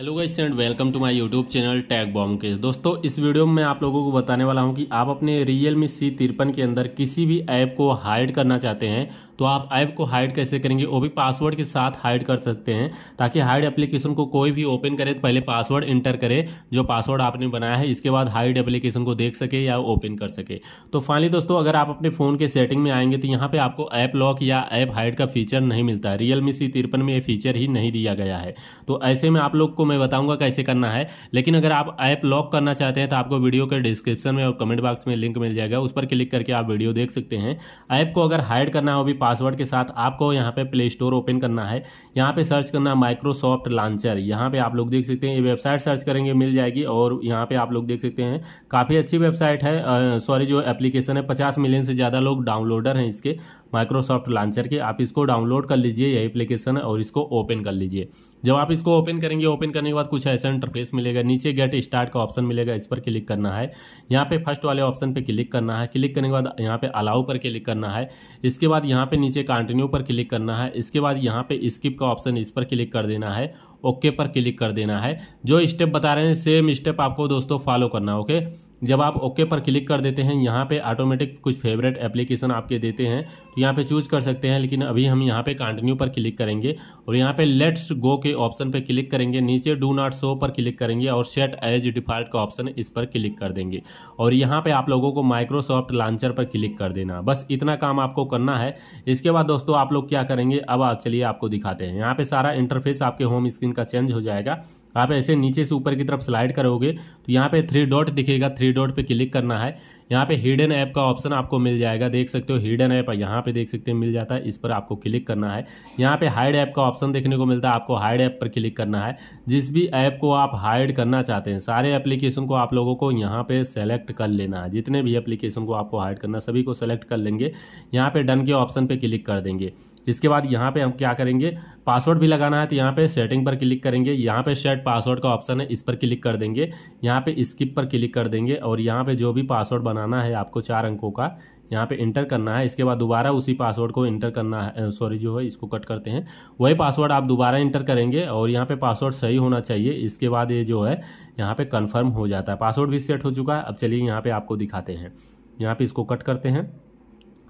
hello guys and welcome to my YouTube channel tag bomb के दोस्तों इस video में मैं आप लोगों को बताने वाला हूं कि आप अपने रियल मी सी तिरपन के अंदर किसी भी ऐप को हाइड करना चाहते हैं तो आप ऐप को हाइड कैसे करेंगे वो भी पासवर्ड के साथ हाइड कर सकते हैं ताकि हाइड एप्लीकेशन को कोई भी ओपन करे तो पहले पासवर्ड इंटर करे जो पासवर्ड आपने बनाया है इसके बाद हाइड एप्लीकेशन को देख सके या ओपन कर सके तो फाइनली दोस्तों अगर आप अपने फ़ोन के सेटिंग में आएंगे तो यहाँ पर आपको ऐप लॉक या ऐप हाइड का फीचर नहीं मिलता है रियल मी सी तिरपन में ये फीचर ही नहीं दिया गया है तो ऐसे में आप लोग को मैं बताऊँगा कैसे करना है लेकिन अगर आप ऐप लॉक करना चाहते हैं तो आपको वीडियो के डिस्क्रिप्शन में और कमेंट बॉक्स में लिंक मिल जाएगा उस पर क्लिक करके आप वीडियो देख सकते हैं ऐप को अगर हाइड करना हो भी पासवर्ड के साथ आपको यहाँ पे प्ले स्टोर ओपन करना है यहाँ पे सर्च करना है माइक्रोसॉफ्ट लॉन्चर यहाँ पे आप लोग देख सकते हैं ये वेबसाइट सर्च करेंगे मिल जाएगी और यहाँ पे आप लोग देख सकते हैं काफ़ी अच्छी वेबसाइट है सॉरी जो एप्लीकेशन है पचास मिलियन से ज़्यादा लोग डाउनलोडर हैं इसके माइक्रोसॉफ्ट लॉन्चर के आप इसको डाउनलोड कर लीजिए यह एप्लीकेशन और इसको ओपन कर लीजिए जब आप इसको ओपन करेंगे ओपन करने के बाद कुछ ऐसा इंटरफेस मिलेगा नीचे गेट स्टार्ट का ऑप्शन मिलेगा इस पर क्लिक करना है यहाँ पे फर्स्ट वाले ऑप्शन पे क्लिक करना है क्लिक करने के बाद यहाँ पे अलाउ पर क्लिक करना है इसके बाद यहाँ पे नीचे कंटिन्यू पर क्लिक करना है इसके बाद यहाँ पे स्किप का ऑप्शन इस पर क्लिक कर देना है ओके पर क्लिक कर देना है जो स्टेप बता रहे हैं सेम स्टेप आपको दोस्तों फॉलो करना है ओके जब आप ओके पर क्लिक कर देते हैं यहाँ पे ऑटोमेटिक कुछ फेवरेट एप्लीकेशन आपके देते हैं तो यहाँ पे चूज़ कर सकते हैं लेकिन अभी हम यहाँ पे कंटिन्यू पर क्लिक करेंगे और यहाँ पे लेट्स गो के ऑप्शन पे क्लिक करेंगे नीचे डू नॉट शो पर क्लिक करेंगे और सेट एज डिफ़ॉल्ट का ऑप्शन इस पर क्लिक कर देंगे और यहाँ पर आप लोगों को माइक्रोसॉफ्ट लॉन्चर पर क्लिक कर देना बस इतना काम आपको करना है इसके बाद दोस्तों आप लोग क्या करेंगे अब चलिए आपको दिखाते हैं यहाँ पर सारा इंटरफेस आपके होम स्क्रीन का चेंज हो जाएगा आप ऐसे नीचे से ऊपर की तरफ स्लाइड करोगे तो यहाँ पे थ्री डॉट दिखेगा थ्री डॉट पे क्लिक करना है यहाँ पे हिडन ऐप का ऑप्शन आपको मिल जाएगा देख सकते हो हिडन ऐप यहाँ पे देख सकते हैं मिल जाता है इस पर आपको क्लिक करना है यहाँ पे हाइड ऐप का ऑप्शन देखने को मिलता है आपको हाइड ऐप पर क्लिक करना है जिस भी ऐप को आप हाइड करना चाहते हैं सारे एप्लीकेशन को आप लोगों को यहाँ पे सेलेक्ट कर लेना है जितने भी एप्लीकेशन को आपको हाइड करना सभी को सेलेक्ट कर लेंगे यहाँ पे डन के ऑप्शन पर क्लिक कर देंगे इसके बाद यहाँ पर हम क्या करेंगे पासवर्ड भी लगाना है तो यहाँ पे सेटिंग पर क्लिक करेंगे यहाँ पे सेट पासवर्ड का ऑप्शन है इस पर क्लिक कर देंगे यहाँ पे स्किप पर क्लिक कर देंगे और यहाँ पे जो भी पासवर्ड बनाना है आपको चार अंकों का यहाँ पे इंटर करना है इसके बाद दोबारा उसी पासवर्ड को इंटर करना है सॉरी जो है इसको कट करते हैं वही पासवर्ड आप दोबारा इंटर करेंगे और यहाँ पे पासवर्ड सही होना चाहिए इसके बाद ये जो है यहाँ पे कंफर्म हो जाता है पासवर्ड भी सेट हो चुका है अब चलिए यहाँ पे आपको दिखाते हैं यहाँ पे इसको कट करते हैं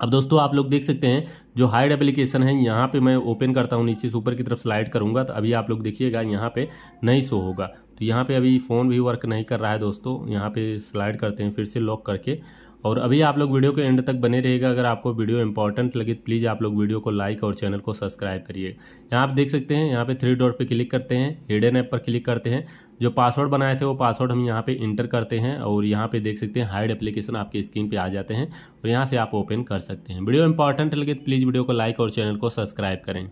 अब दोस्तों आप लोग देख सकते हैं जो हाइड एप्लीकेशन है यहाँ पे मैं ओपन करता हूँ नीचे से ऊपर की तरफ स्लाइड करूँगा तो अभी आप लोग देखिएगा यहाँ पे नहीं शो होगा तो यहाँ पे अभी फ़ोन भी वर्क नहीं कर रहा है दोस्तों यहाँ पे स्लाइड करते हैं फिर से लॉक करके और अभी आप लोग वीडियो के एंड तक बने रहेगा अगर आपको वीडियो इंपॉर्टेंट लगे प्लीज़ आप लोग वीडियो को लाइक और चैनल को सब्सक्राइब करिए यहाँ आप देख सकते हैं यहाँ पे थ्री डॉट पे क्लिक करते हैं हिडन ऐप पर क्लिक करते हैं जो पासवर्ड बनाए थे वो पासवर्ड हम यहाँ पे इंटर करते हैं और यहाँ पे देख सकते हैं हाइड एप्लीकेशन आपकी स्क्रीन पे आ जाते हैं और यहाँ से आप ओपन कर सकते हैं वीडियो इंपॉर्टेंट लगे तो प्लीज़ वीडियो को लाइक और चैनल को सब्सक्राइब करें